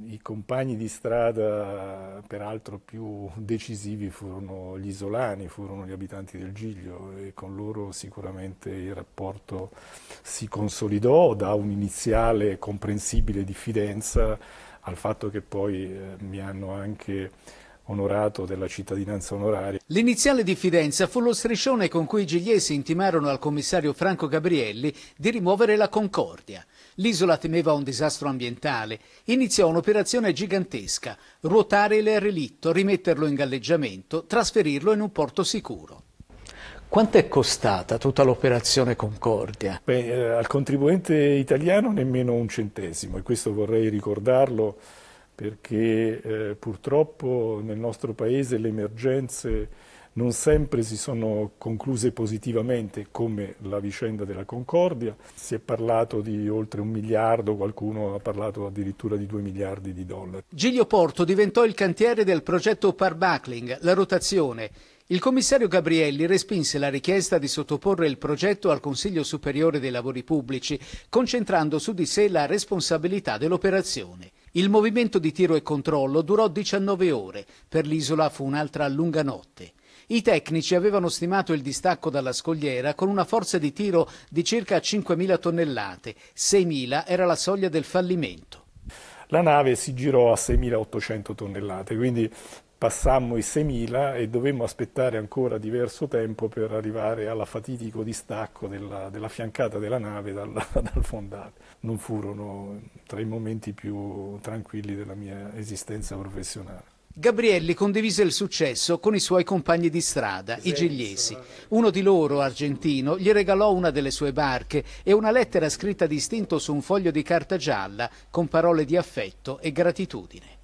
I compagni di strada, peraltro più decisivi, furono gli isolani, furono gli abitanti del Giglio e con loro sicuramente il rapporto si consolidò da un'iniziale comprensibile diffidenza al fatto che poi eh, mi hanno anche onorato della cittadinanza onoraria. L'iniziale diffidenza fu lo striscione con cui i gigliesi intimarono al commissario Franco Gabrielli di rimuovere la Concordia. L'isola temeva un disastro ambientale. Iniziò un'operazione gigantesca, ruotare il relitto, rimetterlo in galleggiamento, trasferirlo in un porto sicuro. Quanto è costata tutta l'operazione Concordia? Beh, eh, al contribuente italiano nemmeno un centesimo e questo vorrei ricordarlo perché eh, purtroppo nel nostro Paese le emergenze non sempre si sono concluse positivamente, come la vicenda della Concordia. Si è parlato di oltre un miliardo, qualcuno ha parlato addirittura di due miliardi di dollari. Giglio Porto diventò il cantiere del progetto Parbuckling, la rotazione. Il commissario Gabrielli respinse la richiesta di sottoporre il progetto al Consiglio Superiore dei Lavori Pubblici, concentrando su di sé la responsabilità dell'operazione. Il movimento di tiro e controllo durò 19 ore, per l'isola fu un'altra lunga notte. I tecnici avevano stimato il distacco dalla scogliera con una forza di tiro di circa 5.000 tonnellate, 6.000 era la soglia del fallimento. La nave si girò a 6.800 tonnellate, quindi passammo i 6.000 e dovemmo aspettare ancora diverso tempo per arrivare alla fatidico distacco della, della fiancata della nave dal, dal, fondale. Non furono tra i momenti più tranquilli della mia esistenza professionale. Gabrielli condivise il successo con i suoi compagni di strada, Senso. i Gigliesi. Uno di loro, argentino, gli regalò una delle sue barche e una lettera scritta distinto su un foglio di carta gialla con parole di affetto e gratitudine.